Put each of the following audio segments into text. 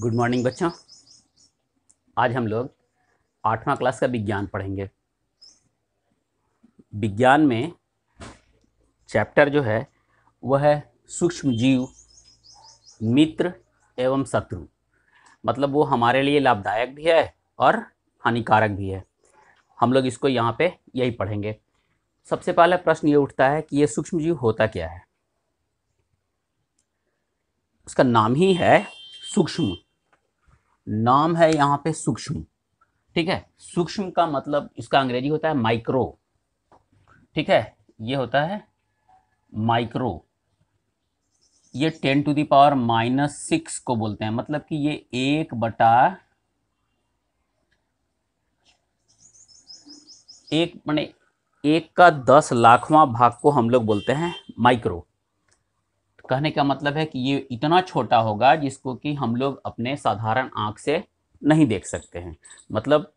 good morning बच्चों आज हम लोग आठवां क्लास का विज्ञान पढ़ेंगे विज्ञान में चैप्टर जो है वह है सूक्ष्म जीव मित्र एवं शत्रु मतलब वो हमारे लिए लाभदायक भी है और हानिकारक भी है हम लोग इसको यहाँ पे यही पढ़ेंगे सबसे पहला प्रश्न ये उठता है कि ये सूक्ष्म जीव होता क्या है उसका नाम ही है सूक्ष्म नाम है यहाँ पे सूक्ष्म ठीक है सूक्ष्म का मतलब इसका अंग्रेजी होता है माइक्रो ठीक है ये होता है माइक्रो ये ten to the power minus six को बोलते हैं मतलब कि ये एक बटा एक मैंने एक का दस लाखवां भाग को हम लोग बोलते हैं माइक्रो कहने का मतलब है कि ये इतना छोटा होगा जिसको कि हम लोग अपने साधारण आँख से नहीं देख सकते हैं मतलब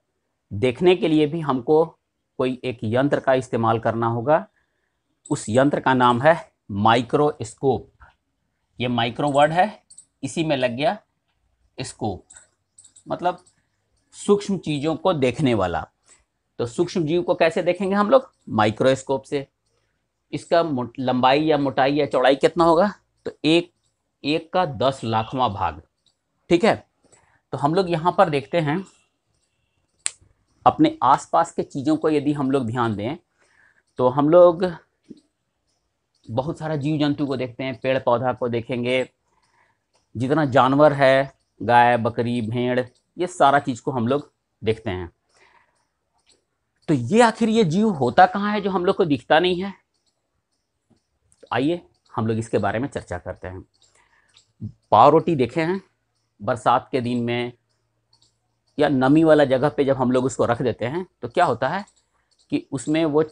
देखने के लिए भी हमको कोई एक यंत्र का इस्तेमाल करना होगा उस यंत्र का नाम है माइक्रोस्कोप ये माइक्रो वर्ड है इसी में लग गया स्कोप मतलब सूक्ष्म चीज़ों को देखने वाला तो सूक्ष्म जीव को कैसे देखेंगे हम लोग माइक्रोस्कोप से इसका लंबाई या मोटाई या चौड़ाई कितना होगा तो एक एक का दस लाखवा भाग ठीक है तो हम लोग यहाँ पर देखते हैं अपने आसपास के चीज़ों को यदि हम लोग ध्यान दें तो हम लोग बहुत सारा जीव जंतु को देखते हैं पेड़ पौधा को देखेंगे जितना जानवर है गाय बकरी भेड़ ये सारा चीज़ को हम लोग देखते हैं तो ये आखिर ये जीव होता कहाँ है जो हम लोग को दिखता नहीं है तो आइए हम लोग इसके बारे में चर्चा करते हैं पाव रोटी देखे हैं बरसात के दिन में या नमी वाला जगह पे जब हम लोग उसको रख देते हैं तो क्या होता है कि उसमें वो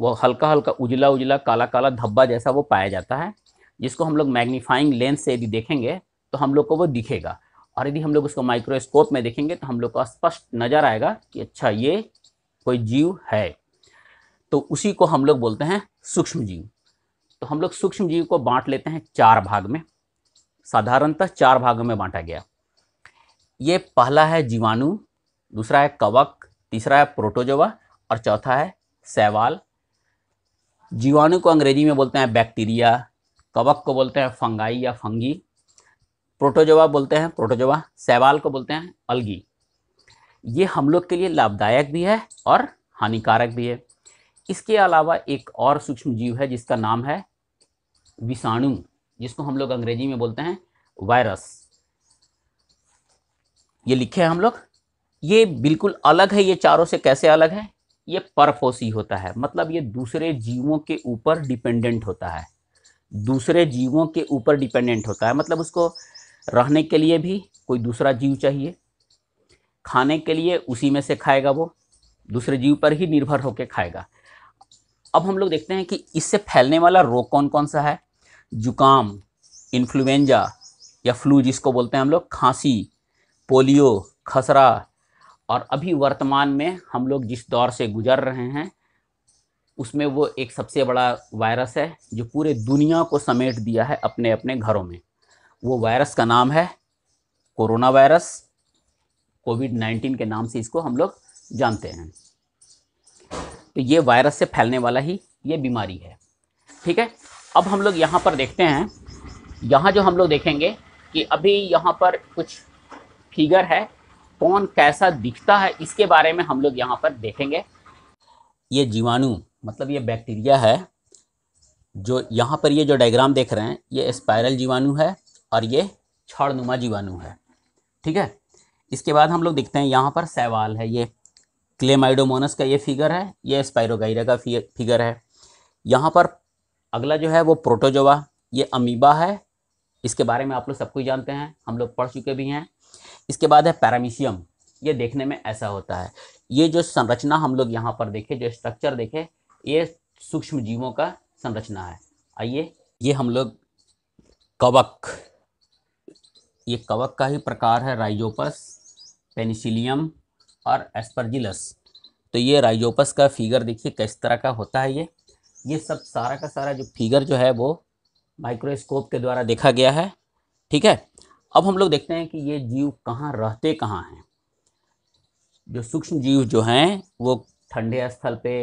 वो हल्का हल्का उजला उजला काला काला धब्बा जैसा वो पाया जाता है जिसको हम लोग मैग्नीफाइंग लेंस से यदि देखेंगे तो हम लोग को वो दिखेगा और यदि हम लोग उसको माइक्रोस्कोप में देखेंगे तो हम लोग को स्पष्ट नज़र आएगा कि अच्छा ये कोई जीव है तो उसी को हम लोग बोलते हैं सूक्ष्म जीव तो हम लोग सूक्ष्म जीव को बांट लेते हैं चार भाग में साधारणतः चार भागों में बांटा गया ये पहला है जीवाणु दूसरा है कवक तीसरा है प्रोटोजोवा और चौथा है सैवाल जीवाणु को अंग्रेजी में बोलते हैं बैक्टीरिया कवक को बोलते हैं फंगाई या फंगी प्रोटोजोवा बोलते हैं प्रोटोजोवा सैवाल को बोलते हैं अलगी ये हम लोग के लिए लाभदायक भी है और हानिकारक भी है इसके अलावा एक और सूक्ष्म जीव है जिसका नाम है विषाणु जिसको हम लोग अंग्रेजी में बोलते हैं वायरस ये लिखे हैं हम लोग ये बिल्कुल अलग है ये चारों से कैसे अलग है ये परफोसी होता है मतलब ये दूसरे जीवों के ऊपर डिपेंडेंट होता है दूसरे जीवों के ऊपर डिपेंडेंट होता है मतलब उसको रहने के लिए भी कोई दूसरा जीव चाहिए खाने के लिए उसी में से खाएगा वो दूसरे जीव पर ही निर्भर होकर खाएगा अब हम लोग देखते हैं कि इससे फैलने वाला रोग कौन कौन सा है जुकाम इन्फ्लुएंजा या फ्लू जिसको बोलते हैं हम लोग खांसी पोलियो खसरा और अभी वर्तमान में हम लोग जिस दौर से गुजर रहे हैं उसमें वो एक सबसे बड़ा वायरस है जो पूरे दुनिया को समेट दिया है अपने अपने घरों में वो वायरस का नाम है कोरोना वायरस कोविड नाइन्टीन के नाम से इसको हम लोग जानते हैं तो ये वायरस से फैलने वाला ही ये बीमारी है ठीक है अब हम लोग यहाँ पर देखते हैं यहाँ जो हम लोग देखेंगे कि अभी यहाँ पर कुछ फिगर है कौन कैसा दिखता है इसके बारे में हम लोग यहाँ पर देखेंगे ये जीवाणु मतलब ये बैक्टीरिया है जो यहाँ पर ये जो डायग्राम देख रहे हैं ये स्पायरल जीवाणु है और ये छड़नुमा जीवाणु है ठीक है इसके बाद हम लोग देखते हैं यहाँ पर सैवाल है ये क्लेमाइडोमोनस का ये फिगर है ये स्पायरोगाइरा का फिगर है यहाँ पर अगला जो है वो प्रोटोजोवा ये अमीबा है इसके बारे में आप लोग सब कुछ जानते हैं हम लोग पढ़ चुके भी हैं इसके बाद है पैरामीशियम ये देखने में ऐसा होता है ये जो संरचना हम लोग यहाँ पर देखे जो स्ट्रक्चर देखे ये सूक्ष्म जीवों का संरचना है आइए ये हम लोग कवक ये कवक का ही प्रकार है राइजोपस पेनिसिलियम और एस्परजिलस तो ये राइजोपस का फिगर देखिए किस तरह का होता है ये ये सब सारा का सारा जो फिगर जो है वो माइक्रोस्कोप के द्वारा देखा गया है ठीक है अब हम लोग देखते हैं कि ये जीव कहाँ रहते कहाँ हैं जो सूक्ष्म जीव जो हैं वो ठंडे स्थल पे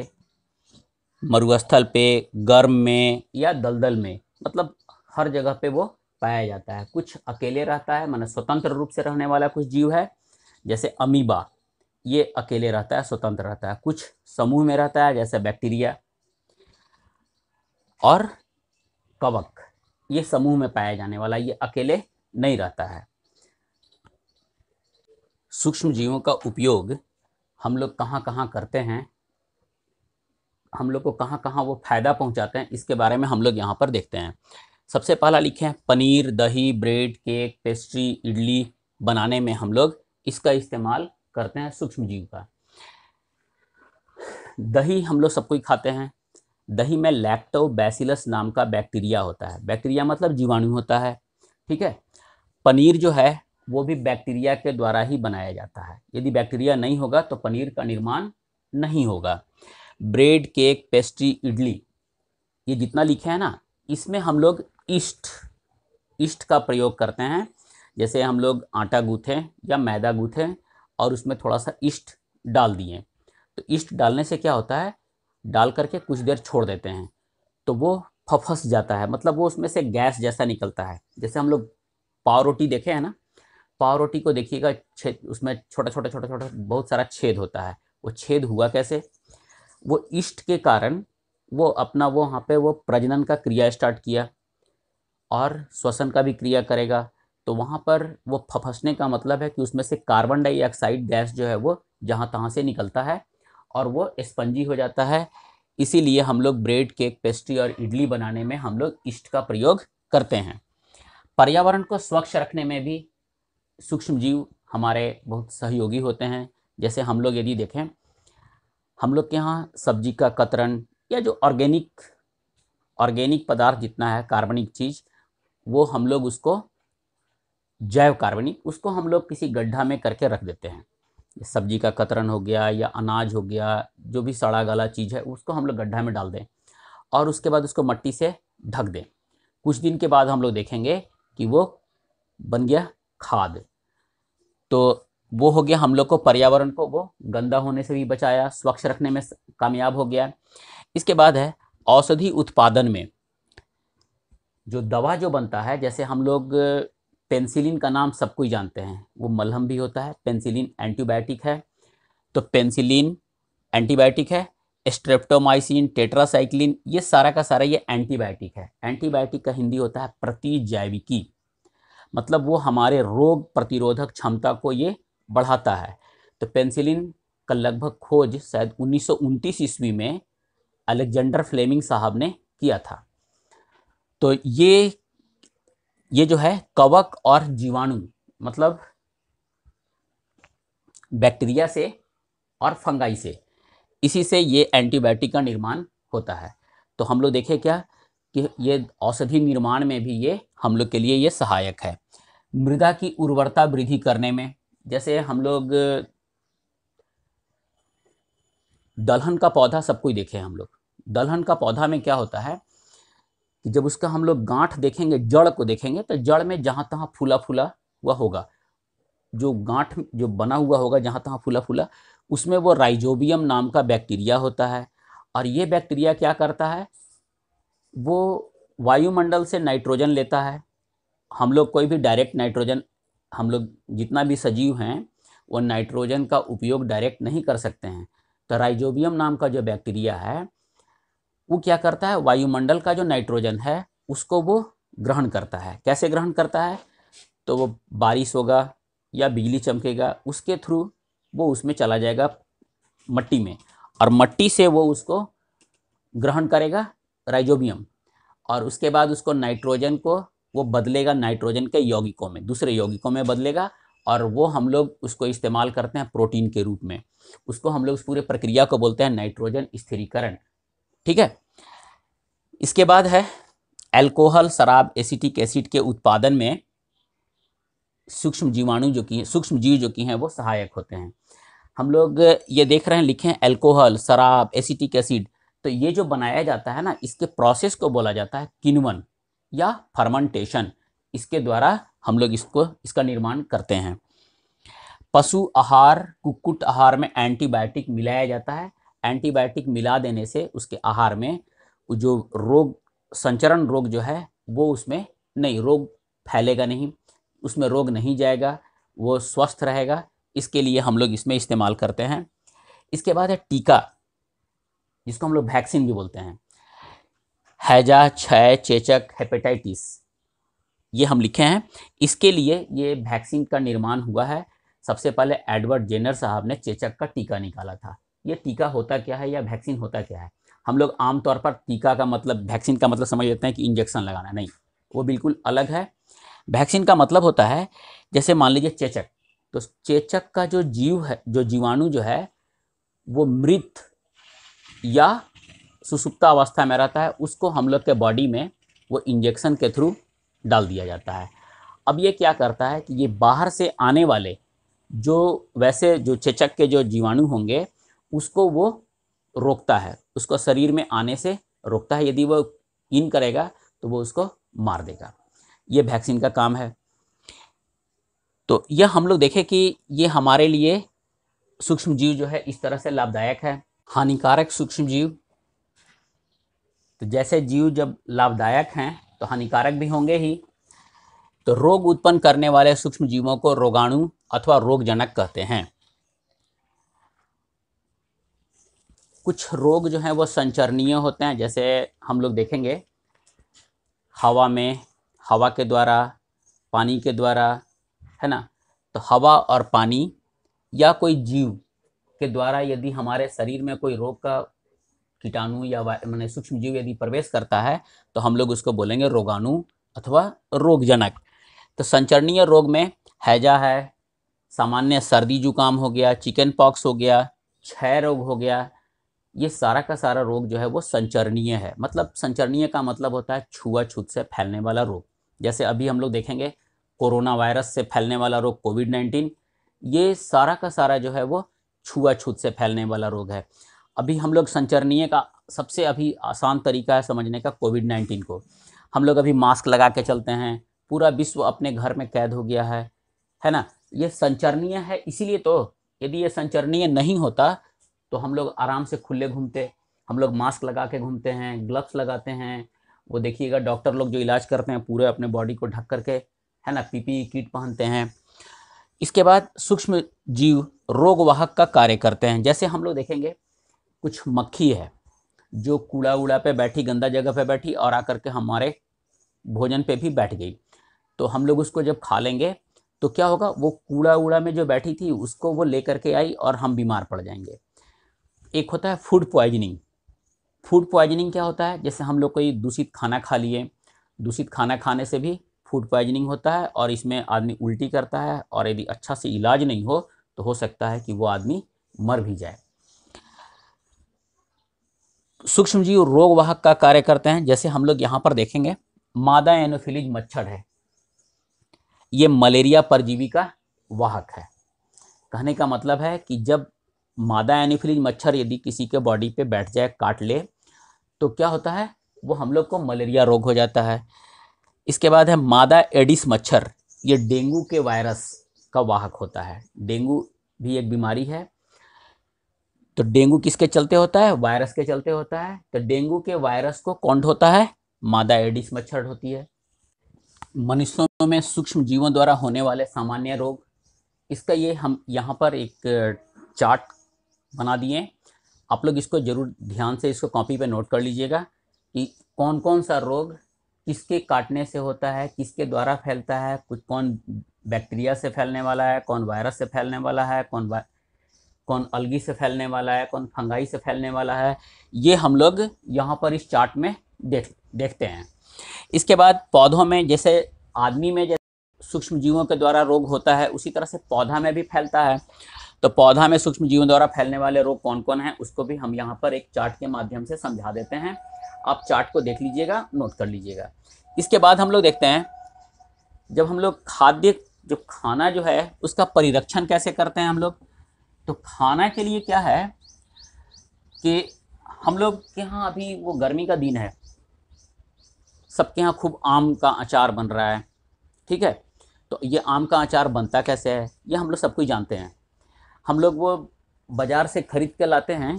मरुस्थल पे गर्म में या दलदल में मतलब हर जगह पे वो पाया जाता है कुछ अकेले रहता है माना स्वतंत्र रूप से रहने वाला कुछ जीव है जैसे अमीबा ये अकेले रहता है स्वतंत्र रहता है कुछ समूह में रहता है जैसे बैक्टीरिया और कवक ये समूह में पाया जाने वाला ये अकेले नहीं रहता है सूक्ष्म जीवों का उपयोग हम लोग कहाँ कहाँ करते हैं हम लोग को कहाँ कहाँ वो फ़ायदा पहुँचाते हैं इसके बारे में हम लोग यहाँ पर देखते हैं सबसे पहला लिखे हैं पनीर दही ब्रेड केक पेस्ट्री इडली बनाने में हम लोग इसका इस्तेमाल करते हैं सूक्ष्म जीव का दही हम लोग सबको ही खाते हैं दही में लैक्टोबैसिलस नाम का बैक्टीरिया होता है बैक्टीरिया मतलब जीवाणु होता है ठीक है पनीर जो है वो भी बैक्टीरिया के द्वारा ही बनाया जाता है यदि बैक्टीरिया नहीं होगा तो पनीर का निर्माण नहीं होगा ब्रेड केक पेस्ट्री इडली ये जितना लिखे है ना इसमें हम लोग ईस्ट ईस्ट का प्रयोग करते हैं जैसे हम लोग आटा गूँथें या मैदा गूँथें और उसमें थोड़ा सा ईस्ट डाल दिए तो ईस्ट डालने से क्या होता है डाल करके कुछ देर छोड़ देते हैं तो वो फफस जाता है मतलब वो उसमें से गैस जैसा निकलता है जैसे हम लोग पाव रोटी देखे हैं ना पाव रोटी को देखिएगा छेद उसमें छोटा छोटा छोटा छोटा बहुत सारा छेद होता है वो छेद हुआ कैसे वो ईस्ट के कारण वो अपना वो वहाँ पे वो प्रजनन का क्रिया स्टार्ट किया और श्वसन का भी क्रिया करेगा तो वहाँ पर वो फंसने का मतलब है कि उसमें से कार्बन डाइऑक्साइड गैस जो है वो जहाँ तहाँ से निकलता है और वो स्पंजी हो जाता है इसीलिए हम लोग ब्रेड केक पेस्ट्री और इडली बनाने में हम लोग ईस्ट का प्रयोग करते हैं पर्यावरण को स्वच्छ रखने में भी सूक्ष्म जीव हमारे बहुत सहयोगी होते हैं जैसे हम लोग यदि देखें हम लोग के यहाँ सब्जी का कतरन या जो ऑर्गेनिक ऑर्गेनिक पदार्थ जितना है कार्बनिक चीज़ वो हम लोग उसको जैव कार्बनिक उसको हम लोग किसी गड्ढा में करके रख देते हैं सब्जी का कतरन हो गया या अनाज हो गया जो भी सड़ा गला चीज़ है उसको हम लोग गड्ढा में डाल दें और उसके बाद उसको मट्टी से ढक दें कुछ दिन के बाद हम लोग देखेंगे कि वो बन गया खाद तो वो हो गया हम लोग को पर्यावरण को वो गंदा होने से भी बचाया स्वच्छ रखने में कामयाब हो गया इसके बाद है औषधि उत्पादन में जो दवा जो बनता है जैसे हम लोग पेंसिलिन का नाम सबको ही जानते हैं वो मलहम भी होता है पेंसिलिन एंटीबायोटिक है तो पेंसिलिन एंटीबायोटिक है स्ट्रेप्टोमाइसिन टेट्रासाइक्लिन ये सारा का सारा ये एंटीबायोटिक है एंटीबायोटिक का हिंदी होता है प्रतिजैविकी मतलब वो हमारे रोग प्रतिरोधक क्षमता को ये बढ़ाता है तो पेंसिलिन का लगभग खोज शायद उन्नीस ईस्वी में अलेक्जेंडर फ्लेमिंग साहब ने किया था तो ये ये जो है कवक और जीवाणु मतलब बैक्टीरिया से और फंगाई से इसी से ये एंटीबायोटिक का निर्माण होता है तो हम लोग देखें क्या कि ये औषधि निर्माण में भी ये हम लोग के लिए ये सहायक है मृदा की उर्वरता वृद्धि करने में जैसे हम लोग दलहन का पौधा सबको ही देखे हम लोग दलहन का पौधा में क्या होता है कि जब उसका हम लोग गांठ देखेंगे जड़ को देखेंगे तो जड़ में जहाँ तहाँ फूला फूला हुआ होगा जो गांठ जो बना हुआ होगा जहाँ तहाँ फूला फूला उसमें वो राइजोबियम नाम का बैक्टीरिया होता है और ये बैक्टीरिया क्या करता है वो वायुमंडल से नाइट्रोजन लेता है हम लोग कोई भी डायरेक्ट नाइट्रोजन हम लोग जितना भी सजीव हैं वो नाइट्रोजन का उपयोग डायरेक्ट नहीं कर सकते हैं तो राइजोबियम नाम का जो बैक्टीरिया है वो क्या करता है वायुमंडल का जो नाइट्रोजन है उसको वो ग्रहण करता है कैसे ग्रहण करता है तो वो बारिश होगा या बिजली चमकेगा उसके थ्रू वो उसमें चला जाएगा मट्टी में और मट्टी से वो उसको ग्रहण करेगा राइजोबियम और उसके बाद उसको नाइट्रोजन को वो बदलेगा नाइट्रोजन के यौगिकों में दूसरे यौगिकों में बदलेगा और वो हम लोग उसको इस्तेमाल करते हैं प्रोटीन के रूप में उसको हम लोग उस पूरे प्रक्रिया को बोलते हैं नाइट्रोजन स्थिरीकरण ठीक है इसके बाद है अल्कोहल शराब एसिटिक एसिड के उत्पादन में सूक्ष्म जीवाणु जो कि सूक्ष्म जीव जो कि हैं वो सहायक होते हैं हम लोग ये देख रहे हैं लिखे हैं अल्कोहल शराब एसिटिक एसिड तो ये जो बनाया जाता है ना इसके प्रोसेस को बोला जाता है किनवन या फर्मेंटेशन इसके द्वारा हम लोग इसको इसका निर्माण करते हैं पशु आहार कुक्कुट आहार में एंटीबायोटिक मिलाया जाता है एंटीबायोटिक मिला देने से उसके आहार में जो रोग संचरण रोग जो है वो उसमें नहीं रोग फैलेगा नहीं उसमें रोग नहीं जाएगा वो स्वस्थ रहेगा इसके लिए हम लोग इसमें इस्तेमाल करते हैं इसके बाद है टीका जिसको हम लोग वैक्सीन भी बोलते हैं हैजा छय चेचक हेपेटाइटिस ये हम लिखे हैं इसके लिए ये वैक्सीन का निर्माण हुआ है सबसे पहले एडवर्ड जेनर साहब ने चेचक का टीका निकाला था ये टीका होता क्या है या वैक्सीन होता क्या है हम लोग आमतौर पर टीका का मतलब वैक्सीन का मतलब समझ लेते हैं कि इंजेक्शन लगाना नहीं वो बिल्कुल अलग है वैक्सीन का मतलब होता है जैसे मान लीजिए चेचक तो चेचक का जो जीव है जो जीवाणु जो है वो मृत या सुसुप्ता अवस्था में रहता है उसको हम लोग के बॉडी में वो इंजेक्शन के थ्रू डाल दिया जाता है अब ये क्या करता है कि ये बाहर से आने वाले जो वैसे जो चेचक के जो जीवाणु होंगे उसको वो रोकता है उसको शरीर में आने से रोकता है यदि वो इन करेगा तो वो उसको मार देगा ये वैक्सीन का काम है तो यह हम लोग देखें कि ये हमारे लिए सूक्ष्म जीव जो है इस तरह से लाभदायक है हानिकारक सूक्ष्म जीव तो जैसे जीव जब लाभदायक हैं तो हानिकारक भी होंगे ही तो रोग उत्पन्न करने वाले सूक्ष्म जीवों को रोगाणु अथवा रोगजनक कहते हैं कुछ रोग जो हैं वो संचरणीय होते हैं जैसे हम लोग देखेंगे हवा में हवा के द्वारा पानी के द्वारा है ना तो हवा और पानी या कोई जीव के द्वारा यदि हमारे शरीर में कोई रोग का कीटाणु या मैंने सूक्ष्म जीव यदि प्रवेश करता है तो हम लोग उसको बोलेंगे रोगाणु अथवा रोगजनक तो संचरणीय रोग में हैजा है सामान्य सर्दी जुकाम हो गया चिकन पॉक्स हो गया क्षय रोग हो गया ये सारा का सारा रोग जो है वो संचरणीय है मतलब संचरणीय का मतलब होता है छुआछूत से फैलने वाला रोग जैसे अभी हम लोग देखेंगे कोरोना वायरस से फैलने वाला रोग कोविड नाइन्टीन ये सारा का सारा जो है वो छुआछूत से फैलने वाला रोग है अभी हम लोग संचरणीय का सबसे अभी आसान तरीका है समझने का कोविड नाइन्टीन को हम लोग अभी मास्क लगा के चलते हैं पूरा विश्व अपने घर में कैद हो गया है है ना ये संचरणीय है इसीलिए तो यदि ये संचरणीय नहीं होता तो हम लोग आराम से खुले घूमते हम लोग मास्क लगा के घूमते हैं ग्लव्स लगाते हैं वो देखिएगा डॉक्टर लोग जो इलाज करते हैं पूरे अपने बॉडी को ढक करके है ना पीपी किट पहनते हैं इसके बाद सूक्ष्म जीव रोगवाहक का कार्य करते हैं जैसे हम लोग देखेंगे कुछ मक्खी है जो कूड़ा उड़ा पे बैठी गंदा जगह पे बैठी और आकर के हमारे भोजन पे भी बैठ गई तो हम लोग उसको जब खा लेंगे तो क्या होगा वो कूड़ा उड़ा में जो बैठी थी उसको वो लेकर के आई और हम बीमार पड़ जाएंगे एक होता है फूड प्वाइजनिंग फूड पॉइजनिंग क्या होता है जैसे हम लोग कोई दूषित खाना खा लिए दूषित खाना खाने से भी फूड प्वाइजनिंग होता है और इसमें आदमी उल्टी करता है और यदि अच्छा से इलाज नहीं हो तो हो सकता है कि वो आदमी मर भी जाए सूक्ष्म जीव रोग वाहक का कार्य करते हैं जैसे हम लोग यहाँ पर देखेंगे मादा एनोफिलिज मच्छर है ये मलेरिया परजीवी का वाहक है कहने का मतलब है कि जब मादा एनिफिलिज मच्छर यदि किसी के बॉडी पे बैठ जाए काट ले तो क्या होता है वो हम लोग को मलेरिया रोग हो जाता है इसके बाद है मादा एडिस मच्छर ये डेंगू के वायरस का वाहक होता है डेंगू भी एक बीमारी है तो डेंगू किसके चलते होता है वायरस के चलते होता है तो डेंगू के वायरस को कौन ढोता है मादा एडिस मच्छर होती है मनुष्यों में सूक्ष्म जीवों द्वारा होने वाले सामान्य रोग इसका ये हम यहाँ पर एक चार्ट बना दिए हैं आप लोग इसको ज़रूर ध्यान से इसको कॉपी पे नोट कर लीजिएगा कि कौन कौन सा रोग किसके काटने से होता है किसके द्वारा फैलता है कुछ कौन बैक्टीरिया से फैलने वाला है कौन वायरस से फैलने वाला है कौन कौन अलगी से फैलने वाला है कौन फंगाई से फैलने वाला है ये हम लोग यहाँ पर इस चार्ट में देख देखते हैं इसके बाद पौधों में जैसे आदमी में जैसे सूक्ष्म जीवों के द्वारा रोग होता है उसी तरह से पौधा में भी फैलता है तो पौधा में सूक्ष्म जीवन द्वारा फैलने वाले रोग कौन कौन हैं उसको भी हम यहाँ पर एक चार्ट के माध्यम से समझा देते हैं आप चार्ट को देख लीजिएगा नोट कर लीजिएगा इसके बाद हम लोग देखते हैं जब हम लोग खाद्य जो खाना जो है उसका परिरक्षण कैसे करते हैं हम लोग तो खाना के लिए क्या है कि हम लोग के यहाँ अभी वो गर्मी का दिन है सबके यहाँ खूब आम का अचार बन रहा है ठीक है तो ये आम का अचार बनता कैसे है ये हम लोग सब कुछ जानते हैं हम लोग वो बाज़ार से ख़रीद के लाते हैं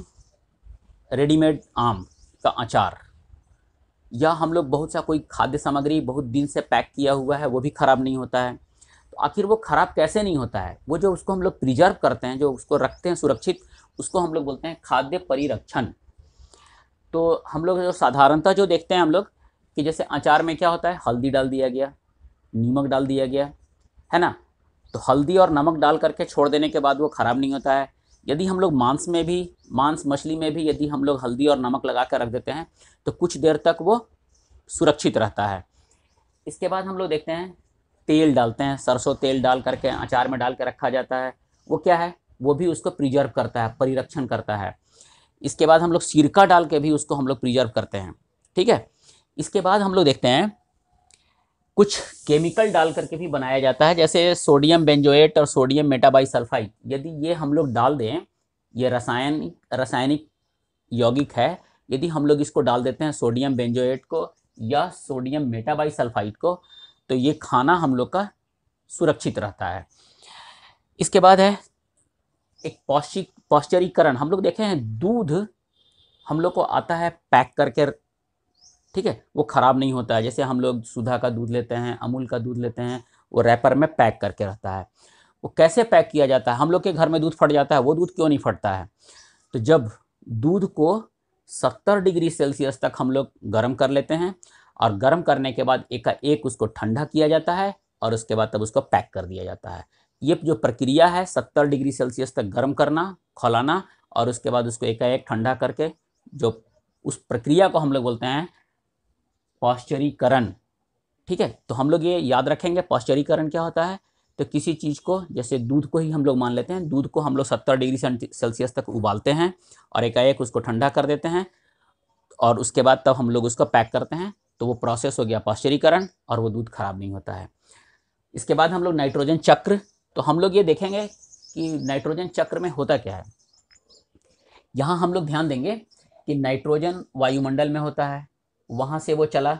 रेडीमेड आम का अचार या हम लोग बहुत सा कोई खाद्य सामग्री बहुत दिन से पैक किया हुआ है वो भी ख़राब नहीं होता है तो आखिर वो ख़राब कैसे नहीं होता है वो जो उसको हम लोग प्रिजर्व करते हैं जो उसको रखते हैं सुरक्षित उसको हम लोग बोलते हैं खाद्य परिरक्षण तो हम लोग जो साधारणतः जो देखते हैं हम लोग कि जैसे अचार में क्या होता है हल्दी डाल दिया गया नमक डाल दिया गया है ना तो हल्दी और नमक डाल करके छोड़ देने के बाद वो ख़राब नहीं होता है यदि हम लोग मांस में भी मांस मछली में भी यदि हम लोग हल्दी और नमक लगा कर रख देते हैं तो कुछ देर तक वो सुरक्षित रहता है इसके बाद हम लोग देखते हैं तेल डालते हैं सरसों तेल डाल करके अचार में डाल के रखा जाता है वो क्या है वो भी उसको प्रिजर्व करता है परिरक्षण करता है इसके बाद हम लोग सिरका डाल के भी उसको हम लोग प्रिजर्व करते हैं ठीक है इसके बाद हम लोग देखते हैं कुछ केमिकल डाल करके भी बनाया जाता है जैसे सोडियम बेंजोएट और सोडियम सल्फाइड यदि ये हम लोग डाल दें ये रसायन रासायनिक यौगिक है यदि हम लोग इसको डाल देते हैं सोडियम बेंजोएट को या सोडियम सल्फाइड को तो ये खाना हम लोग का सुरक्षित रहता है इसके बाद है एक पौष्टिक पौश्चरीकरण हम लोग देखे हैं दूध हम लोग को आता है पैक करके ठीक है वो ख़राब नहीं होता है जैसे हम लोग सुधा का दूध लेते हैं अमूल का दूध लेते हैं वो रैपर में पैक करके रहता है वो कैसे पैक किया जाता है हम लोग के घर में दूध फट जाता है वो दूध क्यों नहीं फटता है तो जब दूध को सत्तर डिग्री सेल्सियस तक हम लोग गर्म कर लेते हैं और गर्म करने के बाद एक एक उसको ठंडा किया जाता है और उसके बाद तब उसको पैक कर दिया जाता है ये जो प्रक्रिया है सत्तर डिग्री सेल्सियस तक गर्म करना खोलाना और उसके बाद उसको एकाएक ठंडा करके जो उस प्रक्रिया को हम लोग बोलते हैं पॉस्चरीकरण ठीक है तो हम लोग ये याद रखेंगे पॉस्चरीकरण क्या होता है तो किसी चीज़ को जैसे दूध को ही हम लोग मान लेते हैं दूध को हम लोग सत्तर डिग्री सेल्सियस तक उबालते हैं और एकाएक उसको ठंडा कर देते हैं और उसके बाद तब हम लोग उसको पैक करते हैं तो वो प्रोसेस हो गया पॉस्चरीकरण और वो दूध ख़राब नहीं होता है इसके बाद हम लोग नाइट्रोजन चक्र तो हम लोग ये देखेंगे कि नाइट्रोजन चक्र में होता क्या है यहाँ हम लोग ध्यान देंगे कि नाइट्रोजन वायुमंडल में होता है वहाँ से वो चला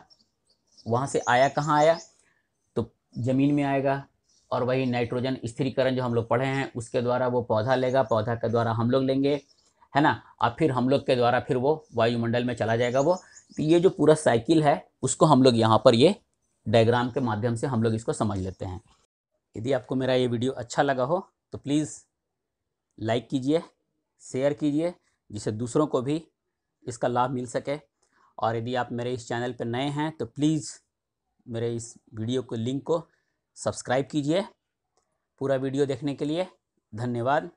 वहाँ से आया कहाँ आया तो ज़मीन में आएगा और वही नाइट्रोजन स्थिरीकरण जो हम लोग पढ़े हैं उसके द्वारा वो पौधा लेगा पौधा के द्वारा हम लोग लेंगे है ना और फिर हम लोग के द्वारा फिर वो वायुमंडल में चला जाएगा वो तो ये जो पूरा साइकिल है उसको हम लोग यहाँ पर ये डायग्राम के माध्यम से हम लोग इसको समझ लेते हैं यदि आपको मेरा ये वीडियो अच्छा लगा हो तो प्लीज़ लाइक कीजिए शेयर कीजिए जिससे दूसरों को भी इसका लाभ मिल सके और यदि आप मेरे इस चैनल पर नए हैं तो प्लीज़ मेरे इस वीडियो को लिंक को सब्सक्राइब कीजिए पूरा वीडियो देखने के लिए धन्यवाद